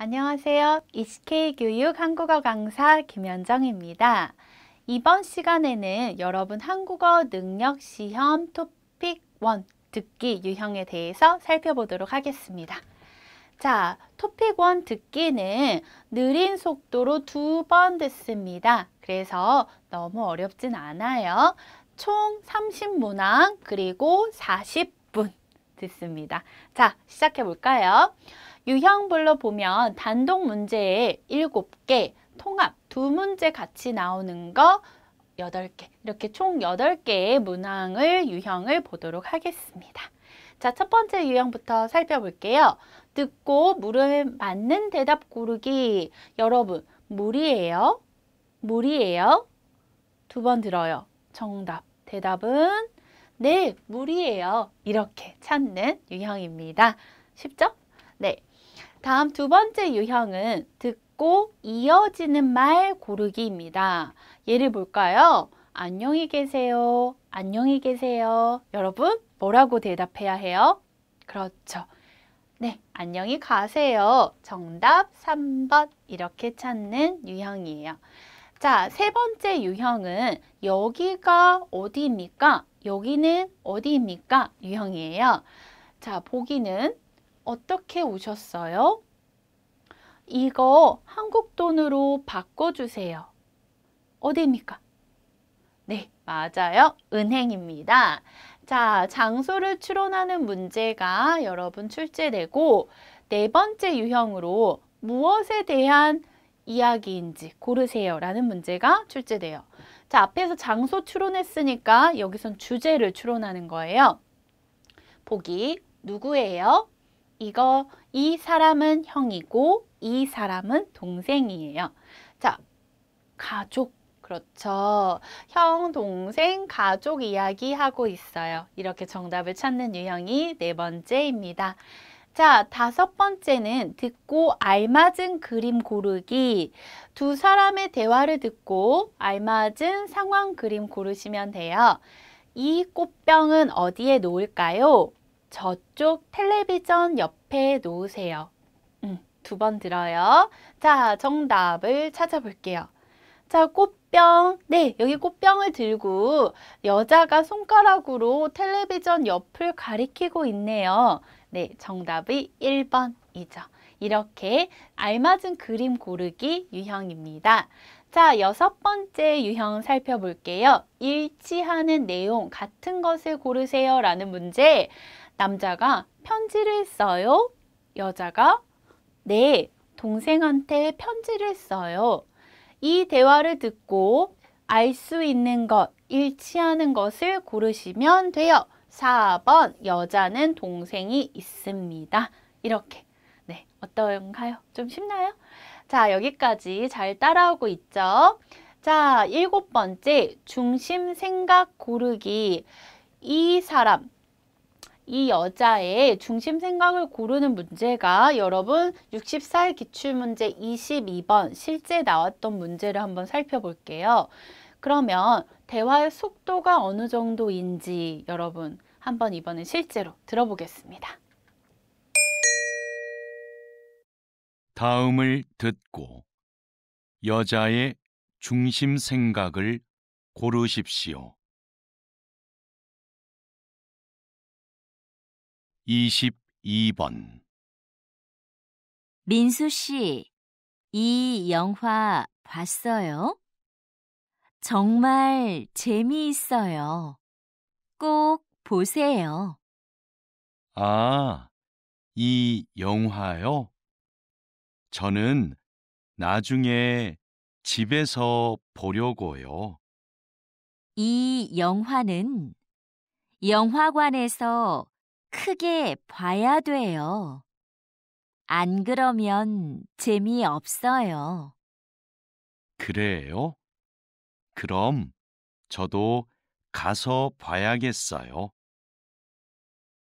안녕하세요. ECK 교육 한국어 강사 김현정입니다. 이번 시간에는 여러분 한국어 능력 시험 토픽 1 듣기 유형에 대해서 살펴보도록 하겠습니다. 자, 토픽 1 듣기는 느린 속도로 두 번 듣습니다. 그래서 너무 어렵진 않아요. 총 30문항 그리고 40분 듣습니다. 자, 시작해 볼까요? 유형별로 보면 단독 문제에 일곱 개 통합 두 문제 같이 나오는 거 여덟 개 이렇게 총 여덟 개의 문항을 유형을 보도록 하겠습니다. 자, 첫 번째 유형부터 살펴볼게요. 듣고 물음에 맞는 대답 고르기. 여러분, 물이에요. 물이에요. 두 번 들어요. 정답. 대답은 네, 물이에요. 이렇게 찾는 유형입니다. 쉽죠? 다음 두 번째 유형은 듣고 이어지는 말 고르기입니다. 예를 볼까요? 안녕히 계세요. 안녕히 계세요. 여러분 뭐라고 대답해야 해요? 그렇죠. 네, 안녕히 가세요. 정답 3번 이렇게 찾는 유형이에요. 자, 세 번째 유형은 여기가 어디입니까? 여기는 어디입니까? 유형이에요. 자, 보기는 어떻게 오셨어요? 이거 한국 돈으로 바꿔주세요. 어디입니까? 네, 맞아요. 은행입니다. 자, 장소를 추론하는 문제가 여러분 출제되고 네 번째 유형으로 무엇에 대한 이야기인지 고르세요 라는 문제가 출제돼요. 자, 앞에서 장소 추론했으니까 여기선 주제를 추론하는 거예요. 보기 누구예요? 이거 이 사람은 형이고 이 사람은 동생이에요. 자, 가족. 그렇죠. 형, 동생, 가족 이야기하고 있어요. 이렇게 정답을 찾는 유형이 네 번째입니다. 자, 다섯 번째는 듣고 알맞은 그림 고르기. 두 사람의 대화를 듣고 알맞은 상황 그림 고르시면 돼요. 이 꽃병은 어디에 놓을까요? 저쪽 텔레비전 옆에 놓으세요. 음, 두 번 들어요. 자, 정답을 찾아볼게요. 자, 꽃병. 네, 여기 꽃병을 들고 여자가 손가락으로 텔레비전 옆을 가리키고 있네요. 네, 정답이 1번이죠. 이렇게 알맞은 그림 고르기 유형입니다. 자, 여섯 번째 유형 살펴볼게요. 일치하는 내용, 같은 것을 고르세요 라는 문제. 남자가 편지를 써요. 여자가 네, 동생한테 편지를 써요. 이 대화를 듣고 알 수 있는 것, 일치하는 것을 고르시면 돼요. 4번 여자는 동생이 있습니다. 이렇게 네, 어떤가요? 좀 쉽나요? 자, 여기까지 잘 따라오고 있죠? 자, 일곱 번째 중심 생각 고르기 이 사람 이 여자의 중심 생각을 고르는 문제가 여러분 64의 기출문제 22번 실제 나왔던 문제를 한번 살펴볼게요. 그러면 대화의 속도가 어느 정도인지 여러분 한번 이번에 실제로 들어보겠습니다. 다음을 듣고 여자의 중심 생각을 고르십시오. 22번 민수 씨, 이 영화 봤어요? 정말 재미있어요. 꼭 보세요. 아, 이 영화요? 저는 나중에 집에서 보려고요. 이 영화는 영화관에서 크게 봐야 돼요. 안 그러면 재미없어요. 그래요? 그럼 저도 가서 봐야겠어요.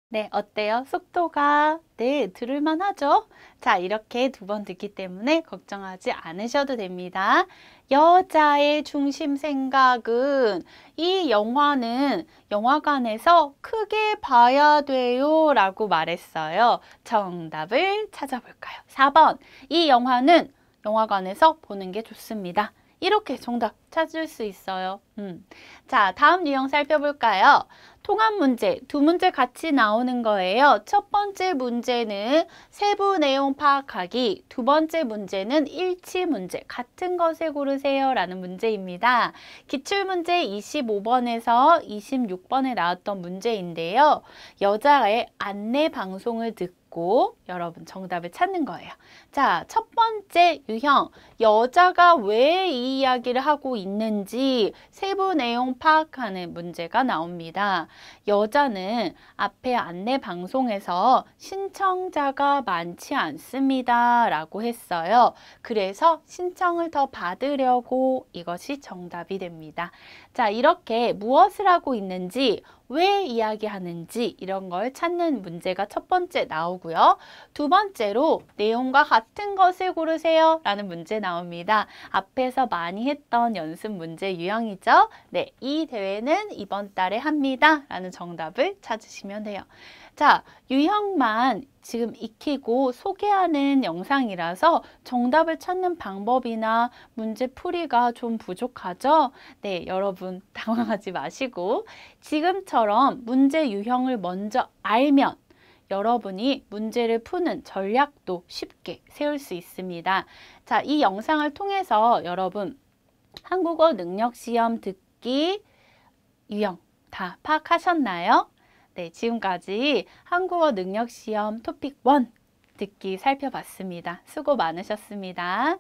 네, 어때요? 속도가 네, 들을만 하죠? 자, 이렇게 두 번 듣기 때문에 걱정하지 않으셔도 됩니다. 여자의 중심 생각은 이 영화는 영화관에서 크게 봐야 돼요 라고 말했어요. 정답을 찾아볼까요? 4번. 이 영화는 영화관에서 보는 게 좋습니다. 이렇게 정답 찾을 수 있어요. 음. 자, 다음 유형 살펴볼까요? 통합 문제 두 문제 같이 나오는 거예요. 첫 번째 문제는 세부 내용 파악하기, 두 번째 문제는 일치 문제, 같은 것을 고르세요 라는 문제입니다. 기출문제 25번에서 26번에 나왔던 문제인데요. 여자의 안내 방송을 듣고 여러분 정답을 찾는 거예요. 자, 첫 번째 유형, 여자가 왜 이 이야기를 하고 있는지 세부 내용 파악하는 문제가 나옵니다. 여자는 앞에 안내 방송에서 신청자가 많지 않습니다. 라고 했어요. 그래서 신청을 더 받으려고 이것이 정답이 됩니다. 자, 이렇게 무엇을 하고 있는지 왜 이야기하는지 이런 걸 찾는 문제가 첫 번째 나오고요. 두 번째로 내용과 같은 같은 것을 고르세요 라는 문제 나옵니다. 앞에서 많이 했던 연습 문제 유형이죠. 네, 이 대회는 이번 달에 합니다 라는 정답을 찾으시면 돼요. 자, 유형만 지금 익히고 소개하는 영상이라서 정답을 찾는 방법이나 문제 풀이가 좀 부족하죠? 네, 여러분 당황하지 마시고 지금처럼 문제 유형을 먼저 알면 여러분이 문제를 푸는 전략도 쉽게 세울 수 있습니다. 자, 이 영상을 통해서 여러분 한국어 능력 시험 듣기 유형 다 파악하셨나요? 네, 지금까지 한국어 능력 시험 토픽 1 듣기 살펴봤습니다. 수고 많으셨습니다.